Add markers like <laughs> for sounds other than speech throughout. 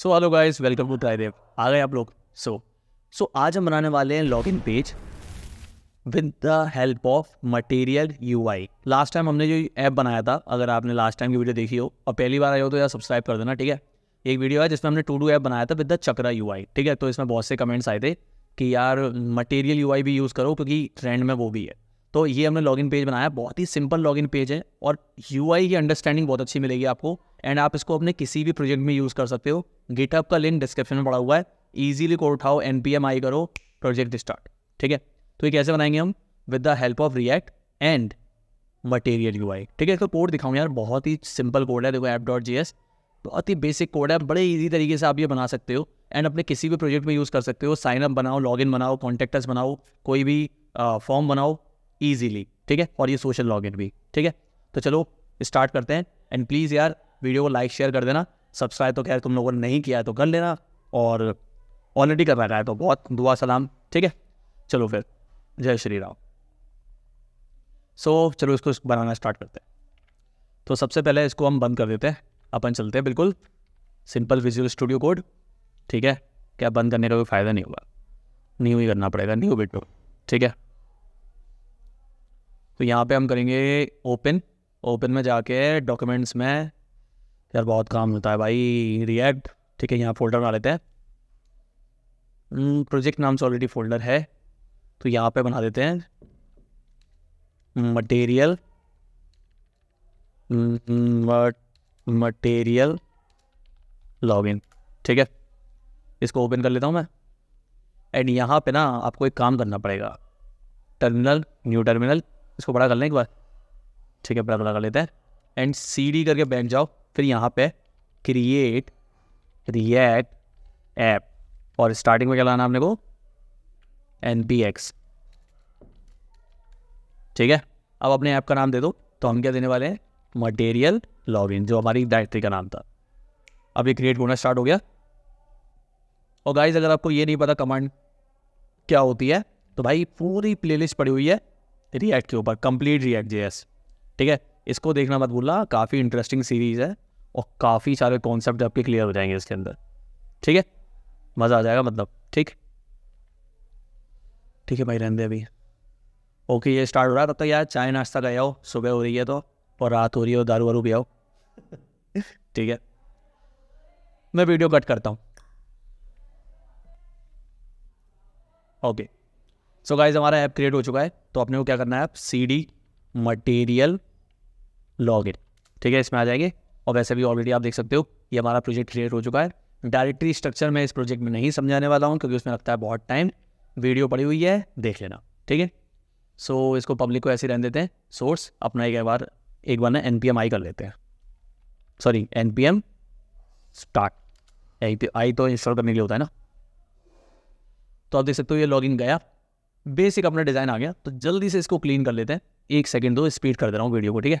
So hello guys welcome to ट्राईदेव आ गए आप लोग सो सो आज हम बनाने वाले हैं login page with the help of material UI last time हमने जो ऐप बनाया था अगर आपने लास्ट टाइम की वीडियो देखी हो और पहली बार आई हो तो यार सब्सक्राइब कर देना ठीक है एक वीडियो है जिसमें हमने टू डू ऐप बनाया था विद द चक्रा यू ठीक है तो इसमें बहुत से कमेंट्स आए थे कि यार मटेरियल यू भी यूज़ करो क्योंकि ट्रेंड में वो भी है तो ये हमने लॉगिन पेज बनाया बहुत ही सिंपल लॉगिन पेज है और यू की अंडरस्टैंडिंग बहुत अच्छी मिलेगी आपको एंड आप इसको अपने किसी भी प्रोजेक्ट में यूज़ कर सकते हो गिटहब का लिंक डिस्क्रिप्शन में पड़ा हुआ है ईजिली को उठाओ एन पी एम आई करो प्रोजेक्ट स्टार्ट ठीक है तो ये कैसे बनाएंगे हम with the help of React and material U I ठीक है इसका कोड दिखाऊँ यार बहुत ही सिंपल कोड है देखो ऐप डॉट जी एस बहुत ही बेसिक कोड है बड़े ईजी तरीके से आप ये बना सकते हो एंड अपने किसी भी प्रोजेक्ट में यूज़ कर सकते हो साइन अप बनाओ लॉग इन बनाओ कॉन्टेक्टर्स बनाओ कोई भी फॉर्म बनाओ ईजीली ठीक है और ये सोशल लॉग इन भी ठीक है तो चलो स्टार्ट करते हैं एंड प्लीज़ यार वीडियो को लाइक शेयर कर देना सब्सक्राइब तो खैर तुम लोगों ने नहीं किया तो कर लेना और ऑलरेडी कर रहा है तो बहुत दुआ सलाम ठीक है चलो फिर जय श्री राम सो so, चलो इसको बनाना स्टार्ट करते हैं तो सबसे पहले इसको हम बंद कर देते हैं अपन चलते हैं बिल्कुल सिंपल विजुअल स्टूडियो कोड ठीक है क्या बंद करने का कोई फ़ायदा नहीं होगा न्यू ही करना पड़ेगा न्यू बिटो ठीक है तो यहाँ पे हम करेंगे ओपन ओपन में जाके डॉक्यूमेंट्स में यार बहुत काम होता है भाई रिएक्ट ठीक है यहाँ फोल्डर बना लेते हैं प्रोजेक्ट हम्म, नाम से ऑलरेडी फोल्डर है तो यहाँ पे बना देते हैं मटेरियल मटेरियल लॉगिन ठीक है इसको ओपन कर लेता हूँ मैं एंड यहाँ पे ना आपको एक काम करना पड़ेगा टर्मिनल न्यू टर्मिनल इसको बड़ा कर लें एक बार ठीक है बड़ा बड़ा कर लेते हैं एंड सी डी करके बैठ जाओ फिर यहाँ पे क्रिएट रिएक्ट ऐप और स्टार्टिंग में क्या लाना आपने को एन पी एक्स ठीक है अब अपने ऐप का नाम दे दो तो हम क्या देने वाले हैं मटेरियल लॉगिन जो हमारी डायरेक्टरी का नाम था अब ये क्रिएट होना स्टार्ट हो गया और गाइज अगर आपको ये नहीं पता कमांड क्या होती है तो भाई पूरी प्लेलिस्ट पड़ी हुई है रिएक्ट के ऊपर कंप्लीट रिएक्ट जे ठीक है इसको देखना मत भूलना काफ़ी इंटरेस्टिंग सीरीज़ है और काफ़ी सारे कॉन्सेप्ट आपके क्लियर हो जाएंगे इसके अंदर ठीक है मज़ा आ जाएगा मतलब ठीक ठीक है भाई रहने अभी ओके ये स्टार्ट हो रहा है तब तक यार चाय नाश्ता का आओ सुबह हो रही है तो और रात हो रही है तो दारू वारू भी आओ <laughs> ठीक है मैं वीडियो कट करता हूँ ओके सो गाइज हमारा ऐप क्रिएट हो चुका है तो अपने को क्या करना है आप C D material log in ठीक है इसमें आ जाएंगे और वैसे भी ऑलरेडी आप देख सकते हो ये हमारा प्रोजेक्ट क्रिएट हो चुका है डायरेक्टरी स्ट्रक्चर मैं इस प्रोजेक्ट में नहीं समझाने वाला हूँ क्योंकि उसमें लगता है बहुत टाइम वीडियो पड़ी हुई है देख लेना ठीक है सो इसको पब्लिक को ऐसे रहने देते हैं सोर्स अपना एक बार एक बार ना एन आई कर लेते हैं sorry N P M start I तो इंस्टॉल तो करने के लिए होता है ना तो आप देख सकते हो ये लॉगिन गया बेसिक अपना डिज़ाइन आ गया तो जल्दी से इसको क्लीन कर लेते हैं एक सेकेंड दो स्पीड कर दे रहा हूँ वीडियो को ठीक है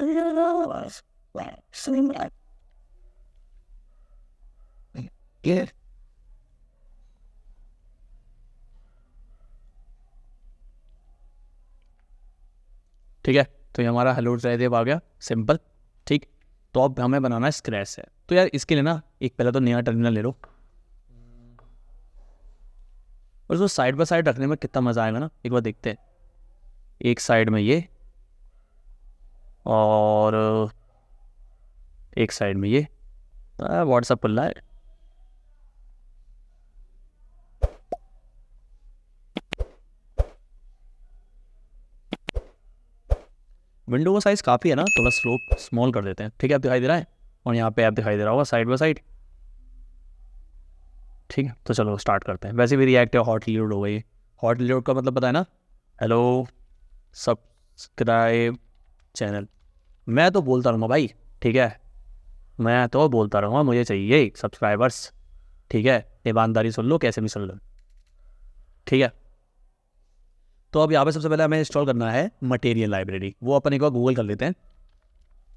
Yeah. ठीक है तो ये हमारा हलूर जयदेव आ गया सिंपल ठीक तो अब हमें बनाना है स्क्रैच है तो यार इसके लिए ना एक पहले तो नया टर्मिनल ले लो और इसको साइड बाय साइड रखने में कितना मज़ा आएगा ना एक बार देखते हैं एक साइड में ये और एक साइड में ये व्हाट्सअप खुल रहा है विंडो का साइज़ काफ़ी है ना थोड़ा स्लोप स्मॉल कर देते हैं ठीक है आप दिखाई दे रहा है और यहाँ पे आप दिखाई दे रहा होगा साइड बाय साइड ठीक है तो चलो स्टार्ट करते हैं वैसे भी रिएक्ट हॉट लीड हो गई हॉट लीड का मतलब पता है ना हेलो सब्सक्राइब चैनल मैं तो बोलता रहूँगा भाई ठीक है मैं तो बोलता रहूँगा मुझे चाहिए सब्सक्राइबर्स ठीक है ईमानदारी सुन लो कैसे भी सुन लो ठीक है तो अब यहाँ पे सबसे पहले हमें इंस्टॉल करना है मटेरियल लाइब्रेरी वो अपन एक बार गूगल कर लेते हैं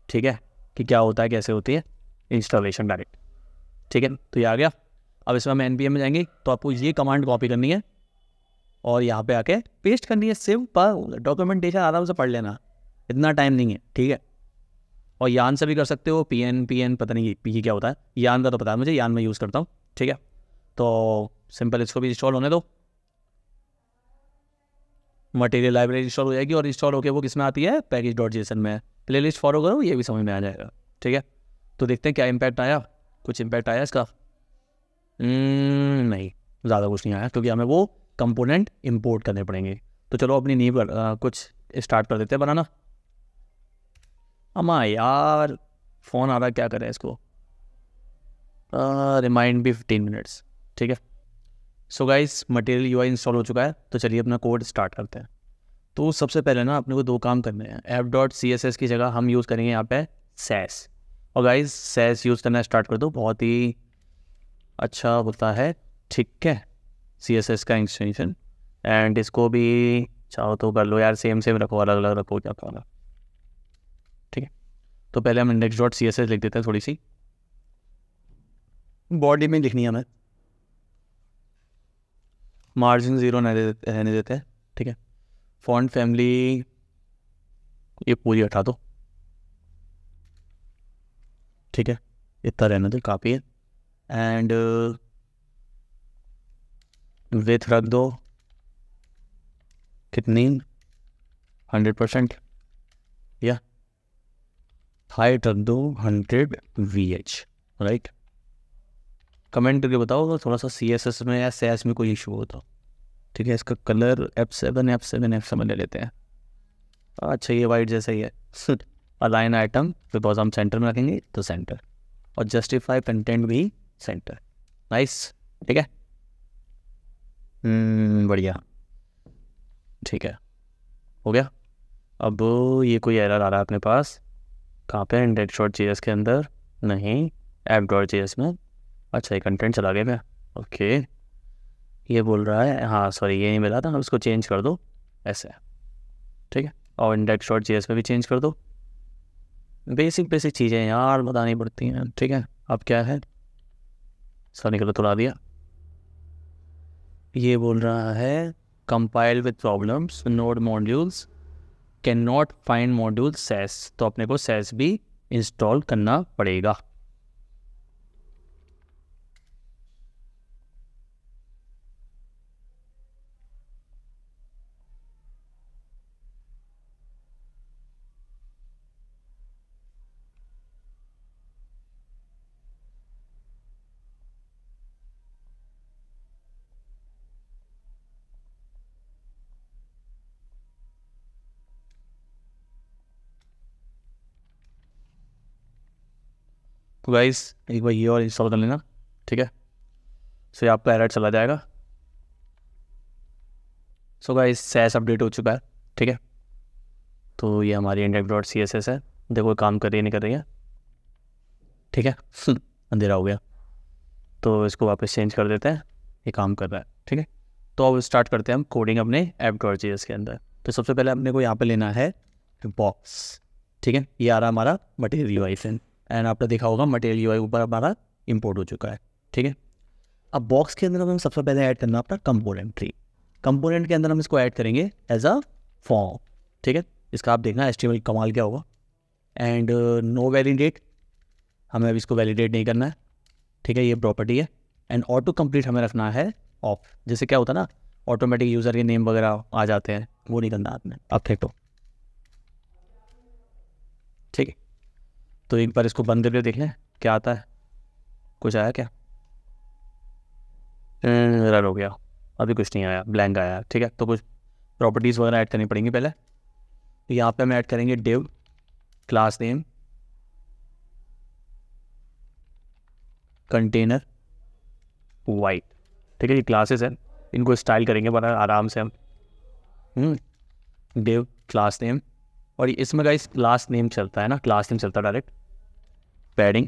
ठीक है कि क्या होता है कैसे होती है इंस्टॉलेशन डायरेक्ट ठीक है तो ये आ गया अब इसमें हम एन में जाएंगे तो आपको ये कमांड कॉपी करनी है और यहाँ पे आके पेस्ट करनी है सिंपल डॉक्यूमेंटेशन आराम से पढ़ लेना इतना टाइम नहीं है ठीक है और यान से भी कर सकते हो पी एन पी एन पता नहीं पी क्या होता है यान का तो पता है मुझे यान में यूज़ करता हूँ ठीक है तो सिंपल इसको भी इंस्टॉल होने दो मटेरियल लाइब्रेरी इंस्टॉल हो जाएगी और इंस्टॉल होकर वो किस में आती है पैकेज डॉट जी में प्ले लिस्ट फॉलो करो ये भी समझ में आ जाएगा ठीक है तो देखते हैं क्या इम्पैक्ट आया कुछ इम्पैक्ट आया इसका hmm, नहीं ज़्यादा कुछ नहीं आया क्योंकि हमें वो कंपोनेंट इंपोर्ट करने पड़ेंगे तो चलो अपनी नींव कुछ स्टार्ट कर देते हैं बनाना अम्मा यार फ़ोन आ रहा क्या करें इसको रिमाइंड भी फिफ्टीन मिनट्स ठीक है so guys material U install हो चुका है तो चलिए अपना कोड स्टार्ट करते हैं तो सबसे पहले ना अपने को दो काम करने हैं app dot C S S की जगह हम यूज़ करेंगे यहाँ पे सैस और गाइस सैस यूज़ करना स्टार्ट कर दो बहुत ही अच्छा होता है ठीक है सी एस एस का एक्सटेंशन एंड इसको भी चाहो तो कर लो यार सेम सेम रखो अलग अलग रखो क्या खाना तो पहले हम index dot C S S लिख देते हैं थोड़ी सी बॉडी में लिखनी है हमें मार्जिन ज़ीरो नहीं देते रहने देते हैं ठीक है फॉन्ट फैमिली ये पूरी हटा दो ठीक है इतना रहने दो काफ़ी है एंड विथ रख दो कितनी हंड्रेड परसेंट या हाइट दो hundred V H right comment करके बताओ तो थोड़ा सा सी एस एस में या सी एस में कोई इशू होता तो। ठीक है इसका colour F seven F seven F seven ले लेते हैं हाँ, अच्छा ये वाइट जैसा ही है अलाइन आइटम बिकॉज हम सेंटर में रखेंगे तो सेंटर और जस्टिफाई कंटेंट भी सेंटर नाइस ठीक है हम्म, बढ़िया ठीक है हो गया अब ये कोई एरर आ रहा है अपने पास कहाँ पे इंडेक्स डॉट जी के अंदर नहीं एप डॉट जी में अच्छा ये कंटेंट चला गया मैं ओके ये बोल रहा है हाँ सॉरी ये नहीं मिला था उसको चेंज कर दो ऐसे ठीक है और इंडेक्स डॉट जी में भी चेंज कर दो बेसिक बेसिक चीज़ें यार बतानी पड़ती हैं ठीक है अब क्या है सॉरी गलत उड़ा दिया ये बोल रहा है compile with problems node modules can not find module Sass तो अपने को सेस भी इंस्टॉल करना पड़ेगा गाइस एक बार ये और इंस्टॉल कर लेना ठीक है सो ये आपका एरर चला जाएगा सो गाइस सैस अपडेट हो चुका है ठीक है तो ये हमारी index dot C S S है देखो काम कर रही है नहीं कर रही है ठीक है <laughs> अंधेरा हो गया तो इसको वापस चेंज कर देते हैं ये काम कर रहा है ठीक है तो अब स्टार्ट करते हैं हम कोडिंग अपने ऐप डॉट जी के अंदर तो सबसे पहले अपने को यहाँ पे लेना है बॉक्स ठीक है ये आ रहा हमारा मटेरियल आई एंड आपने देखा होगा मटेरियल यू ऊपर हमारा इम्पोर्ट हो चुका है ठीक है अब बॉक्स के अंदर हमें सबसे पहले ऐड करना अपना कंपोनेंट ट्री कंपोनेंट के अंदर हम इसको ऐड करेंगे एज अ फॉर्म ठीक है इसका आप देखना एस्टिमेट कमाल क्या होगा एंड नो वैलिडेट हमें अब इसको वैलिडेट नहीं करना है ठीक है ये प्रॉपर्टी है एंड ऑटो कंप्लीट हमें रखना है ऑफ जैसे क्या होता है ना ऑटोमेटिक यूज़र के नेम वगैरह आ जाते हैं वो नहीं करना आपने अब तो तो एक बार इसको बंद करके देख लें क्या आता है कुछ आया क्या हम्म, रन हो गया अभी कुछ नहीं आया ब्लैंक आया ठीक है तो कुछ प्रॉपर्टीज़ वगैरह ऐड करनी पड़ेंगी पहले तो यहाँ पे हम ऐड करेंगे div class name container white ठीक है ये क्लासेस हैं इनको स्टाइल करेंगे बड़ा आराम से हम डिव क्लास नेम और इसमें गाइस क्लास नेम चलता है ना क्लास नेम चलता है डायरेक्ट पैडिंग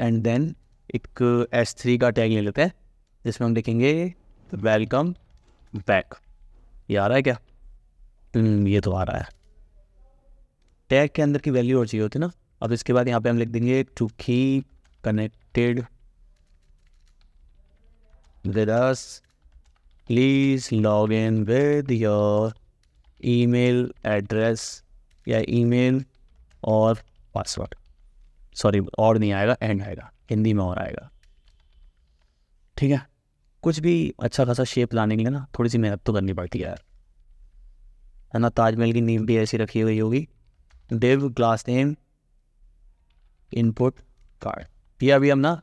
एंड देन एक एस थ्री का टैग ले लेते हैं जिसमें हम देखेंगे वेलकम बैक ये आ रहा है क्या हम्म, ये तो आ रहा है टैग के अंदर की वैल्यू और चाहिए होती ना अब इसके बाद यहाँ पे हम लिख देंगे टू की connected with us please log in with your email address या ईमेल और पासवर्ड सॉरी और नहीं आएगा एंड आएगा हिंदी में और आएगा ठीक है कुछ भी अच्छा खासा शेप लाने के लिए ना थोड़ी सी मेहनत तो करनी पड़ती है यार है ना ताजमहल की नींव भी ऐसी रखी हुई होगी div class name input card ये अभी हम ना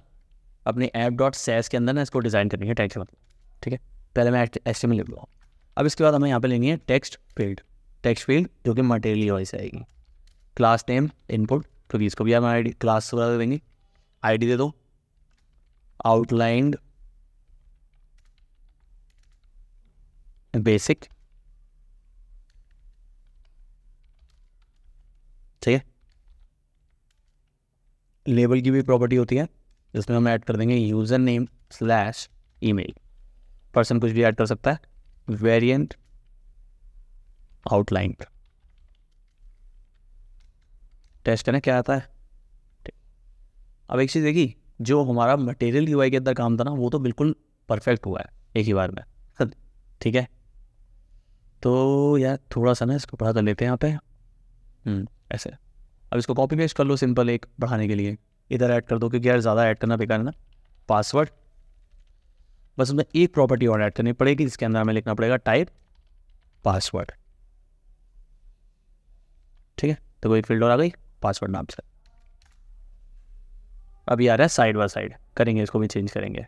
अपने ऐप डॉट सेस के अंदर ना इसको डिज़ाइन करेंगे टैक्स मतलब ठीक है पहले मैं एस में लिख लूँ अब इसके बाद हमें यहाँ पे लेनी है टेक्स्ट फील्ड टेक्स्ट फील्ड जो कि मटेरियल वाइज आएगी क्लास नेम इनपुट क्योंकि इसको भी हम आई क्लास वगैरह देंगे आई दे दो आउटलाइंड बेसिक ठीक है लेबल की भी प्रॉपर्टी होती है जिसमें हम ऐड कर देंगे user name slash email person कुछ भी ऐड कर सकता है वेरिएंट आउटलाइन टेस्ट करें क्या आता है अब एक चीज़ देखी जो हमारा मटेरियल यूआई के अंदर काम था ना वो तो बिल्कुल परफेक्ट हुआ है एक ही बार में <laughs> ठीक है तो यार थोड़ा सा ना इसको बढ़ा कर तो लेते हैं यहाँ पे हम्म, ऐसे अब इसको कॉपी पेस्ट कर लो सिंपल एक बढ़ाने के लिए इधर ऐड कर दो क्योंकि यार ज़्यादा ऐड करना बेकार है ना पासवर्ड बस हमें एक प्रॉपर्टी और ऐड करनी पड़ेगी जिसके अंदर हमें लिखना पड़ेगा टाइप पासवर्ड ठीक है तो कोई फील्ड और आ गई पासवर्ड नाम से अभी आ रहा है साइड बाय साइड करेंगे इसको भी चेंज करेंगे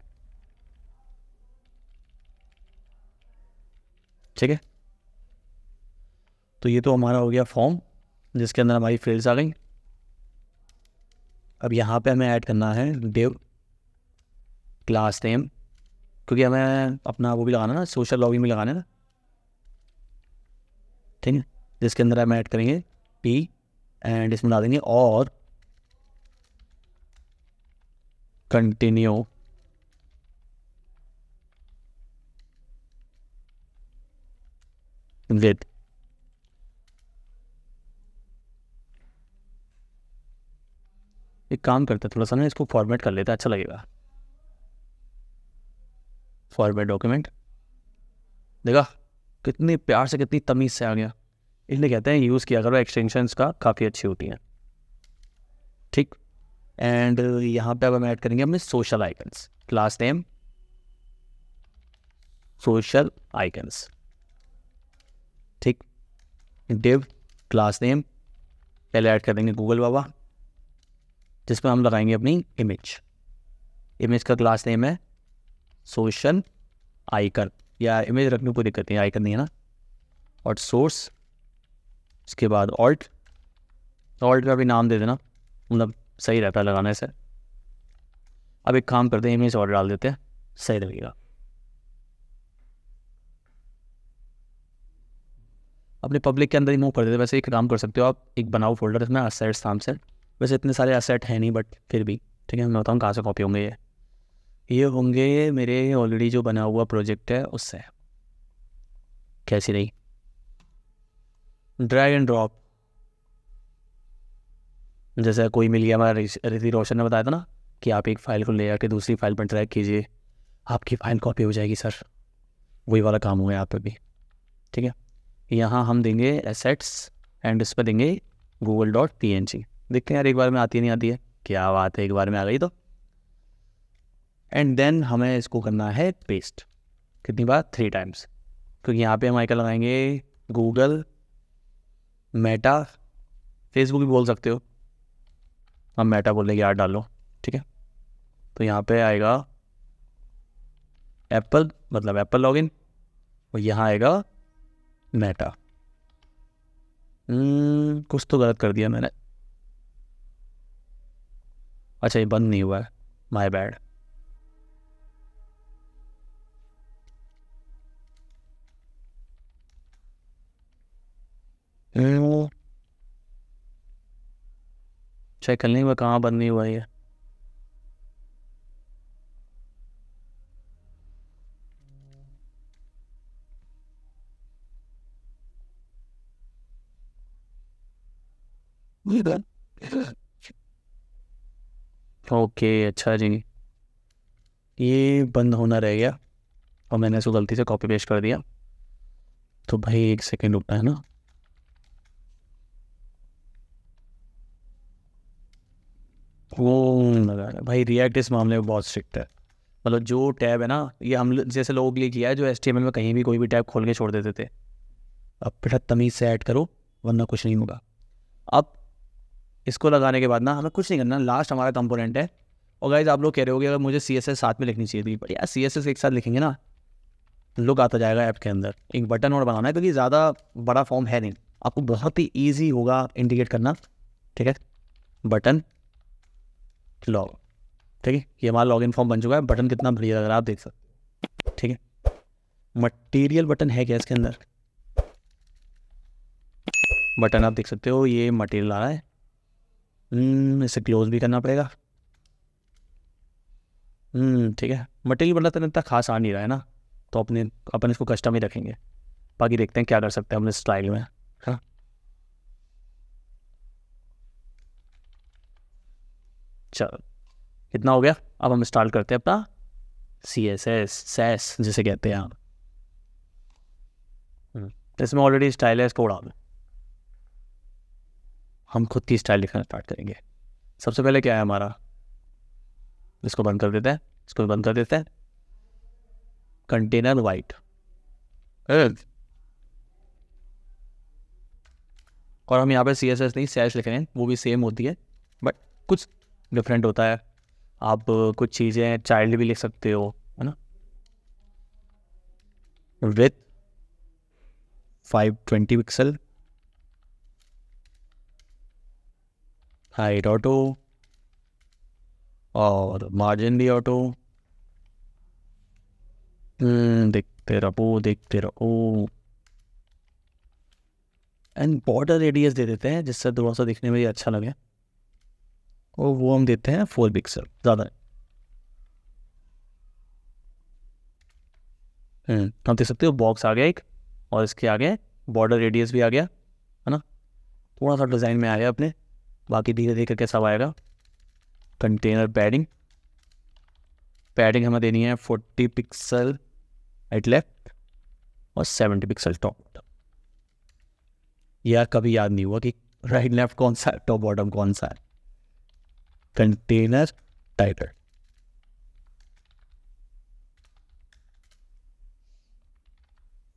ठीक है तो ये तो हमारा हो गया फॉर्म जिसके अंदर हमारी फील्ड्स आ गई अब यहाँ पे हमें ऐड करना है डेव क्लास नेम क्योंकि हमें अपना वो भी लगाना ना सोशल लॉगिंग भी लगाना है ना ठीक है जिसके अंदर हम ऐड करेंगे पी एंड इसमें डाल देंगे और कंटिन्यू विद एक काम करते हैं थोड़ा सा ना इसको फॉर्मेट कर लेते हैं अच्छा लगेगा फॉर्मेट डॉक्यूमेंट देखा कितने प्यार से कितनी तमीज़ से आ गया इसलिए कहते हैं यूज़ किया करो एक्सटेंशंस का काफ़ी अच्छी होती हैं ठीक एंड यहाँ पे अब हम ऐड करेंगे अपने social icons class name social icons ठीक डिव क्लास नेम पहले ऐड कर देंगे गूगल बाबा जिसमें हम लगाएंगे अपनी इमेज इमेज का क्लास नेम है सोशन आइकन या इमेज रखने में कोई दिक्कत नहीं आइकन नहीं है ना और सोर्स उसके बाद ऑल्ट ऑल्ट का भी नाम दे देना मतलब सही रहता है लगाने से अब एक काम करते हैं इमेज और डाल देते हैं सही रहेगा अपने पब्लिक के अंदर ही मूव कर देते वैसे एक काम कर सकते हो आप एक बनाओ फोल्डर इसमें असेट्स नाम से वैसे इतने सारे असेट हैं नहीं बट फिर भी ठीक है मैं बताऊँ कहाँ से कॉपी होंगे ये ये होंगे मेरे ऑलरेडी जो बना हुआ प्रोजेक्ट है उससे कैसी रही ड्रैग एंड ड्रॉप जैसे कोई मिल गया हमारा रिधि रोशन ने बताया था ना कि आप एक फ़ाइल को ले जाकर दूसरी फाइल पर ट्रैक कीजिए आपकी फ़ाइल कॉपी हो जाएगी सर वही वाला काम है यहाँ पर भी ठीक है यहाँ हम देंगे एसेट्स एंड इस पर देंगे Google dot P N G देखते हैं यार एक बार में आती है नहीं आती है क्या बात है एक बार में आ गई तो एंड देन हमें इसको करना है पेस्ट कितनी बार थ्री टाइम्स क्योंकि यहाँ पे हम आइकन लगाएंगे गूगल मेटा फेसबुक भी बोल सकते हो हम मेटा बोलने की यार डालो ठीक है तो यहाँ पे आएगा एप्पल मतलब एप्पल लॉगिन और यहाँ आएगा मेटा hmm, कुछ तो गलत कर दिया मैंने अच्छा ये बंद नहीं हुआ है माई बैड हम्म। चेक कर लेंगे कहाँ बंद नहीं हुआ ये तो ओके अच्छा जी ये बंद होना रह गया और मैंने इसको गलती से कॉपी पेस्ट कर दिया तो भाई एक सेकेंड उठना है ना वो भाई रिएक्ट इस मामले में बहुत स्ट्रिक्ट है मतलब जो टैब है ना ये हम जैसे लोगों के लिए किया है जो एस में कहीं भी कोई भी टैब खोल के छोड़ देते थे अब बेटा तमीज़ से ऐड करो वरना कुछ नहीं होगा अब इसको लगाने के बाद ना हमें कुछ नहीं करना लास्ट हमारा कंपोनेंट है और गाइज आप लोग कह रहे हो अगर मुझे सी एस एस साथ में लिखनी चाहिए थी बट यार सी एस एस एक साथ लिखेंगे ना लुक आता जाएगा ऐप के अंदर एक बटन और बनाना है क्योंकि ज़्यादा बड़ा फॉर्म है नहीं आपको बहुत ही ईजी होगा इंडिकेट करना ठीक है बटन लॉग ठीक है ये हमारा लॉगिन फॉर्म बन चुका है बटन कितना बढ़िया लग रहा है आप देख सकते ठीक है मटेरियल बटन है क्या इसके अंदर बटन आप देख सकते हो ये मटेरियल आ रहा है hmm, इसे क्लोज भी करना पड़ेगा hmm, ठीक है मटेरियल बटन इतना खास आ नहीं रहा है ना तो अपने अपन इसको कस्टम ही रखेंगे बाकी देखते हैं क्या कर सकते हैं अपने स्टाइल में है हाँ? ना चलो कितना हो गया अब हम स्टार्ट करते हैं अपना सी एस एस सैस जिसे कहते हैं आप हम्म, इसमें ऑलरेडी स्टाइल है थोड़ा हम खुद की स्टाइल लिखना स्टार्ट करेंगे सबसे पहले क्या है हमारा इसको बंद कर देते हैं इसको बंद कर देते हैं कंटेनर वाइट और हम यहाँ पे सी एस एस नहीं सैस लिख रहे हैं वो भी सेम होती है बट कुछ डिफरेंट होता है आप कुछ चीज़ें चाइल्ड भी ले सकते हो है ना width five twenty pixel height auto और मार्जिन भी ऑटो hmm, देखते रहो देखते रहो एंड बॉर्डर रेडियस दे देते हैं जिससे थोड़ा सा दिखने में अच्छा लगे और वो हम देते हैं फोर पिक्सल ज़्यादा हम देख सकते हो बॉक्स आ गया एक और इसके आगे बॉर्डर रेडियस भी आ गया है ना थोड़ा सा डिज़ाइन में आ गया अपने बाकी धीरे धीरे करके सब आएगा कंटेनर पैडिंग पैडिंग हमें देनी है फोर्टी पिक्सल एट लेफ्ट और सेवेंटी पिक्सल टॉप यार कभी याद नहीं हुआ कि राइट लेफ्ट कौन सा है टॉप बॉटम कौन सा है container title.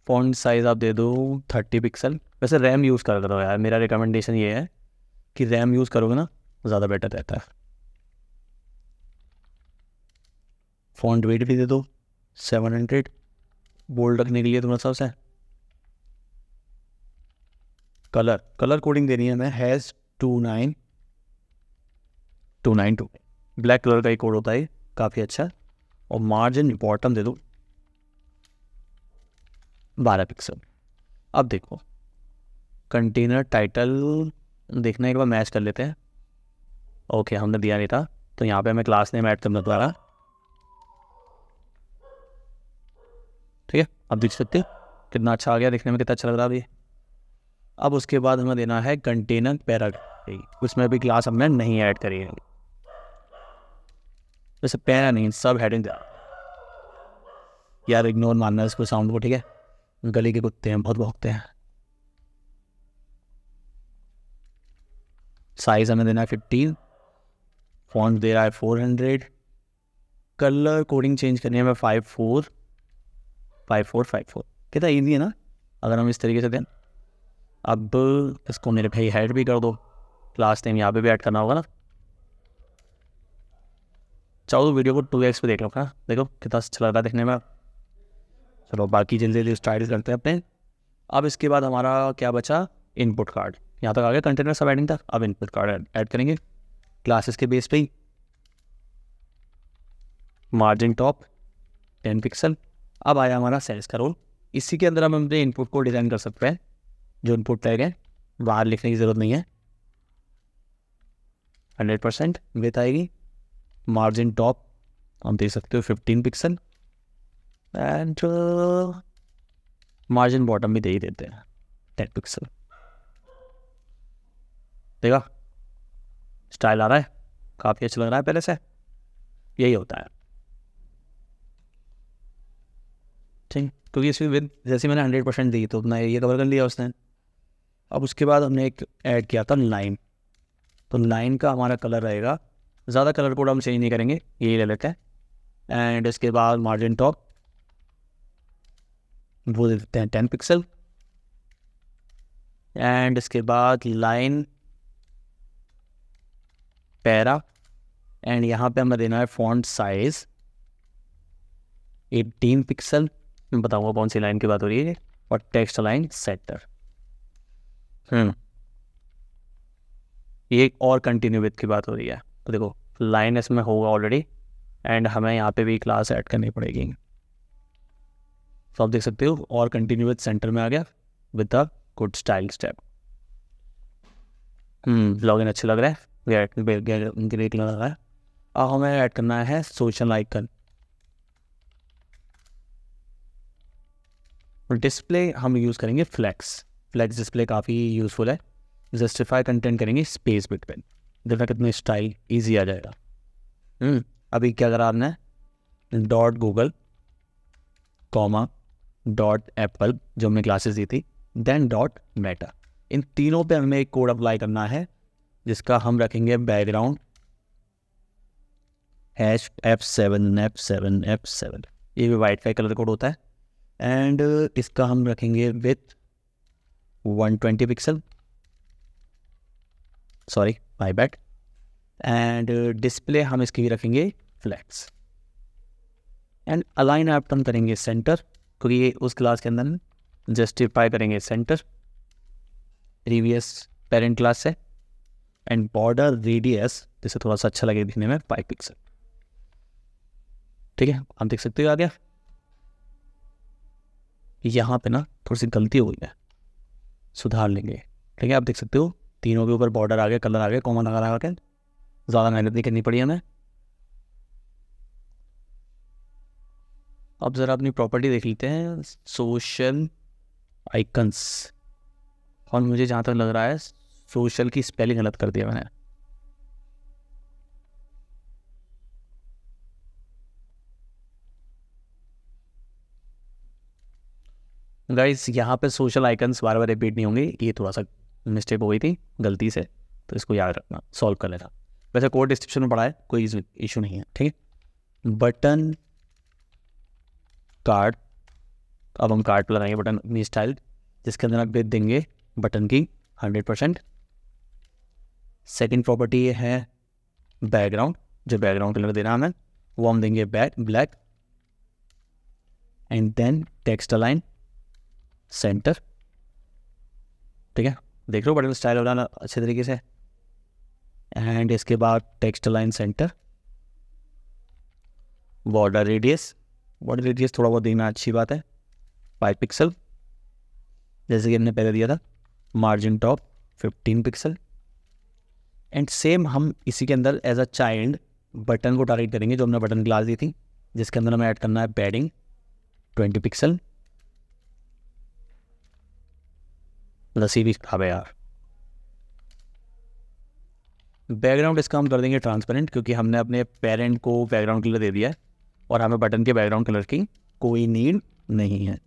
फॉन्ट साइज आप दे दो थर्टी पिक्सल वैसे रैम यूज़ कर रहा करो यार मेरा रिकमेंडेशन ये है कि रैम यूज़ करोगे ना ज़्यादा बेटर रहता है फॉन्ट वेट भी दे दो सेवन हंड्रेड बोल्ड रखने के लिए तुम्हारे सबसे से कलर कलर कोडिंग देनी है मैं hash two nine two nine two black colour का एक कोड होता है काफ़ी अच्छा और मार्जिन बॉटम दे दो बारह पिक्सल अब देखो कंटेनर टाइटल देखना एक बार मैच कर लेते हैं ओके हमने दिया नहीं था तो यहाँ पे हमें क्लास नेम ऐड करना दोबारा ठीक है अब देख सकते हो कितना अच्छा आ गया देखने में कितना अच्छा लग रहा अभी अब उसके बाद हमें देना है कंटेनर पैराग्राफ उसमें भी क्लास हमने नहीं ऐड करी है वैसे पहना नहीं सब हेडिंग था यार इग्नोर मानना है इसको साउंड को ठीक है गली के कुत्ते हैं बहुत भोगते हैं साइज हमें देना है फिफ्टीन फोन दे रहा है four hundred colour coding change करनी है हमें five four five four five four कितना ईजी है ना अगर हम इस तरीके से दें अब इसको मेरे भाई हेड भी कर दो लास्ट टाइम यहाँ पे भी ऐड करना होगा ना चाहो तो वीडियो को टू एक्स पे देख लो हाँ देखो कितना अच्छा लग रहा है देखने में चलो बाकी जल्दी जल्दी स्टाइल करते हैं अपने अब इसके बाद हमारा क्या बचा इनपुट कार्ड यहाँ तक आ गया कंटेनर सब एडिंग तक अब इनपुट कार्ड ऐड करेंगे क्लासेस के बेस पे ही मार्जिन टॉप टेन पिक्सल अब आया हमारा सेल्स का रोल इसी के अंदर हम अपने इनपुट को डिज़ाइन कर सकते हैं जो इनपुट टैग है बाहर लिखने की ज़रूरत नहीं है हंड्रेड परसेंट विथ आएगी मार्जिन टॉप हम देख सकते हो 15 पिक्सल एंड मार्जिन बॉटम भी दे ही देते हैं 10 पिक्सल देखा स्टाइल आ रहा है काफ़ी अच्छा लग रहा है पहले से यही होता है ठीक क्योंकि इसमें विद जैसे मैंने हंड्रेड परसेंट दी तो अपना एरिया कवर कर लिया उसने अब उसके बाद हमने एक ऐड किया था लाइन तो लाइन का हमारा कलर रहेगा ज़्यादा कलर कोड हम चेंज नहीं करेंगे यही ले लेते हैं एंड इसके बाद मार्जिन टॉप वो दे देते हैं टेन पिक्सल एंड इसके बाद लाइन पैरा एंड यहाँ पे हमें देना है फॉन्ट साइज़ एटीन पिक्सल मैं बताऊँगा कौन सी लाइन की बात हो रही है और टेक्स्ट लाइन सेटर हम्म ये और कंटिन्यू विथ की बात हो रही है तो देखो लाइन इसमें होगा ऑलरेडी एंड हमें यहाँ पे भी क्लास ऐड करनी पड़ेगी तो आप देख सकते हो और कंटिन्यू विद सेंटर में आ गया with the good style step log in अच्छा लग रहा है ग्रेट ग्रेट लग रहा है अब हमें ऐड करना है सोशल आइकन डिस्प्ले हम यूज़ करेंगे फ्लैक्स फ्लैक्स डिस्प्ले काफ़ी यूज़फुल है जस्टिफाई कंटेंट करेंगे स्पेस बिटवीन देखा कितने स्टाइल ईजी आ जाएगा अभी क्या करा आपने dot Google comma dot Apple जो हमने क्लासेस दी थी देन डॉट मेटा इन तीनों पे हमें एक कोड अप्लाई करना है जिसका हम रखेंगे background hash F seven F seven F seven ये भी वाइट का कलर कोड होता है एंड इसका हम रखेंगे width 120 pixel sorry by bat and display हम इसकी रखेंगे फ्लैक्स एंड अलाइन ऐप हम करेंगे सेंटर क्योंकि ये उस क्लास के अंदर जस्टिफाई करेंगे सेंटर प्रीवियस पेरेंट क्लास है एंड बॉर्डर रेडियस जिससे थोड़ा सा अच्छा लगे दिखने में फाइव पिक्सल ठीक है आप देख सकते हो आ गया यहाँ पे ना थोड़ी सी गलती हो गई है सुधार लेंगे ठीक है आप देख सकते हो तीनों के ऊपर बॉर्डर आ गया कलर आ गया कॉमन लगा लगा के ज़्यादा मेहनत नहीं करनी पड़ी हमें अब ज़रा अपनी प्रॉपर्टी देख लेते हैं सोशल आइकन्स और मुझे जहाँ तक लग रहा है सोशल की स्पेलिंग गलत कर दिया मैंने गाइस यहाँ पे सोशल आइकन्स बार बार रिपीट नहीं होंगे ये थोड़ा सा मिस्टेक हो गई थी गलती से तो इसको याद रखना सॉल्व कर लेना वैसे कोड डिस्क्रिप्शन में पढ़ा है कोई इशू नहीं है ठीक है बटन कार्ड अब हम कार्ड पर लगाएंगे बटन अपनी स्टाइल जिसके अंदर आप भेज देंगे बटन की हंड्रेड परसेंट सेकेंड प्रॉपर्टी है बैकग्राउंड जो बैकग्राउंड कलर देना हमें वो हम देंगे back black and then text align centre ठीक है देख रहे हो बटन स्टाइल बनाना अच्छे तरीके से एंड इसके बाद text line centre border radius border radius थोड़ा बहुत देखना अच्छी बात है फाइव पिक्सल जैसे कि हमने पहले दिया था margin top fifteen pixel and same हम इसी के अंदर एज अ चाइल्ड बटन को टारगेट करेंगे जो हमने बटन ग्लास दी थी जिसके अंदर हमें ऐड करना है पैडिंग ट्वेंटी पिक्सल लस्सी भी है यार बैकग्राउंड इसका हम कर देंगे ट्रांसपेरेंट क्योंकि हमने अपने पेरेंट को बैकग्राउंड कलर दे दिया है और हमें बटन के बैकग्राउंड कलर की कोई नीड नहीं है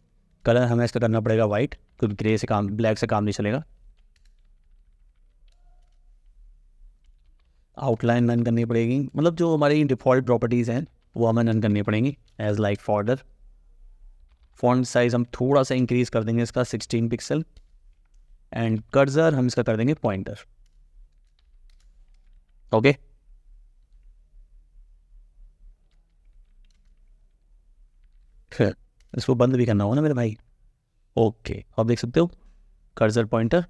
कलर हमें इसका करना पड़ेगा वाइट क्योंकि ग्रे से काम ब्लैक से काम नहीं चलेगा आउटलाइन नन करनी पड़ेगी मतलब जो हमारी डिफ़ॉल्ट प्रॉपर्टीज़ हैं वो हमें नन करनी पड़ेंगी as like border font size हम थोड़ा सा इंक्रीज़ कर देंगे इसका 16 पिक्सल एंड कर्जर हम इसका कर देंगे पॉइंटर ओके okay? इसको बंद भी करना होगा ना मेरे भाई ओके okay, आप देख सकते हो कर्जर पॉइंटर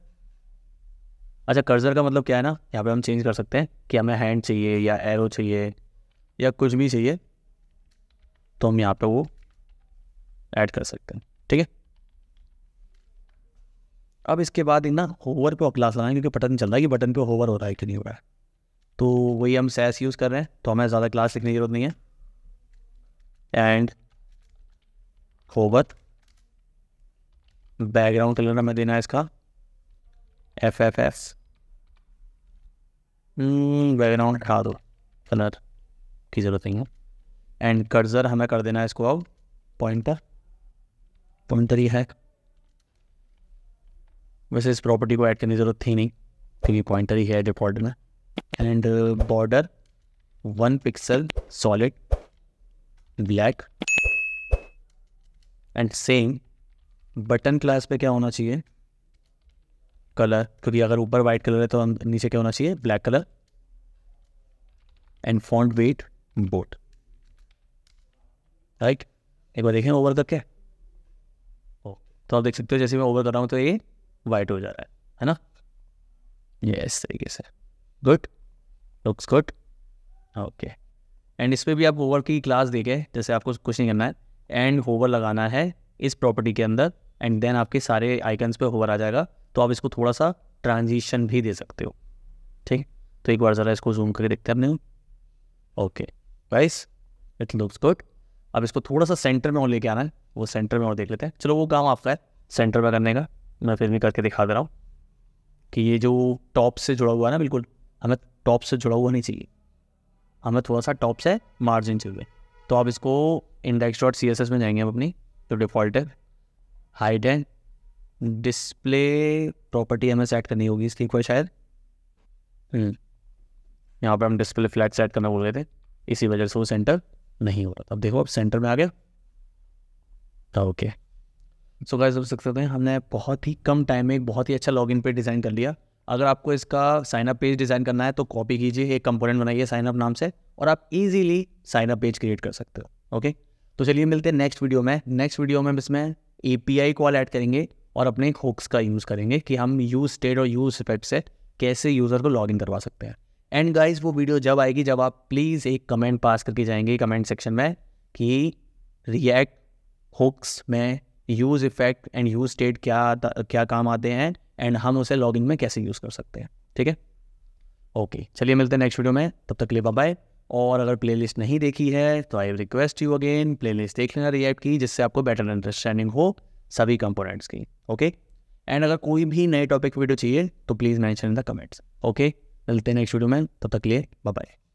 अच्छा कर्जर का मतलब क्या है ना यहाँ पे हम चेंज कर सकते हैं कि हमें हैंड चाहिए या एरो चाहिए या कुछ भी चाहिए तो हम यहाँ पे वो ऐड कर सकते हैं ठीक है अब इसके बाद ही ना होवर पे क्लास लगाएंगे क्योंकि बटन चल रहा है कि बटन पे होवर हो रहा है कि नहीं हो रहा है तो वही हम सैस यूज़ कर रहे हैं तो हमें ज़्यादा क्लास लिखने की जरूरत नहीं है एंड होवर बैकग्राउंड कलर हमें देना है इसका एफ एफ एस बैकग्राउंड हटा दो कलर की ज़रूरत नहीं है एंड कर्जर हमें कर देना है इसको अब पॉइंटर पॉइंटर ये है वैसे इस प्रॉपर्टी को ऐड करने की ज़रूरत थी नहीं क्योंकि पॉइंटर ही है डिफॉल्ट में and border one pixel solid black and same button class पे क्या होना चाहिए कलर क्योंकि अगर ऊपर वाइट कलर है तो नीचे क्या होना चाहिए black colour and font weight bold right एक बार देखें ओवर तक क्या oh, तो आप देख सकते हो जैसे मैं ओवर कर रहा हूँ तो ये वाइट हो जा रहा है है ना ये इस तरीके से good looks good okay and इस पर भी आप होवर की क्लास देखें जैसे आपको कुछ नहीं करना है एंड होवर लगाना है इस प्रॉपर्टी के अंदर एंड देन आपके सारे आइकन्स पे होवर आ जाएगा तो आप इसको थोड़ा सा ट्रांजिशन भी दे सकते हो ठीक तो एक बार ज़रा इसको जूम करके देखते हैं अपने okay wise it looks good अब इसको थोड़ा सा सेंटर में और लेके आना है वो सेंटर में और देख लेते हैं चलो वो काम आपका है सेंटर में करने का मैं फिर भी करके दिखा दे रहा हूँ कि ये जो टॉप से जुड़ा हुआ है ना बिल्कुल हमें टॉप से जुड़ा हुआ नहीं चाहिए हमें थोड़ा सा टॉप से मार्जिन चाहिए तो आप इसको index dot C S S में जाएंगे हम अपनी जो डिफ़ॉल्ट है हाइट है डिस्प्ले प्रॉपर्टी हमें सेट करनी होगी इसकी कोई शायद हम्म, यहाँ पर हम डिस्प्ले फ्लैट सेट करना बोल रहे थे इसी वजह से वो सेंटर नहीं हो रहा था अब देखो अब सेंटर में आ गया ओके तो okay. सो गाइस देख सकते हैं हमने बहुत ही कम टाइम में एक बहुत ही अच्छा लॉगिन पेज डिज़ाइन कर लिया अगर आपको इसका साइनअप पेज डिज़ाइन करना है तो कॉपी कीजिए एक कंपोनेंट बनाइए साइनअप नाम से और आप इजीली साइनअप पेज क्रिएट कर सकते हो ओके तो चलिए मिलते हैं नेक्स्ट वीडियो में नेक्स्ट वीडियो में हम इसमें ए पी कॉल ऐड करेंगे और अपने एक होक्स का यूज़ करेंगे कि हम यूज़ स्टेट और यूज़ इफेक्ट से कैसे यूज़र को लॉगिन करवा सकते हैं एंड गाइज वो वीडियो जब आएगी जब आप प्लीज़ एक कमेंट पास करके जाएंगे कमेंट सेक्शन में कि रिएक्ट होक्स में use effect and use state क्या क्या काम आते हैं एंड हम उसे लॉगिंग में कैसे यूज़ कर सकते हैं ठीक है ओके चलिए मिलते हैं नेक्स्ट वीडियो में तब तक के लिए बाय और अगर प्लेलिस्ट नहीं देखी है तो I request you again playlist देख लेना रिएक्ट की जिससे आपको बेटर अंडरस्टैंडिंग हो सभी कंपोनेंट्स की ओके एंड अगर कोई भी नए टॉपिक वीडियो चाहिए तो please mention in the comments okay मिलते हैं नेक्स्ट वीडियो में तब तक के लिए बाय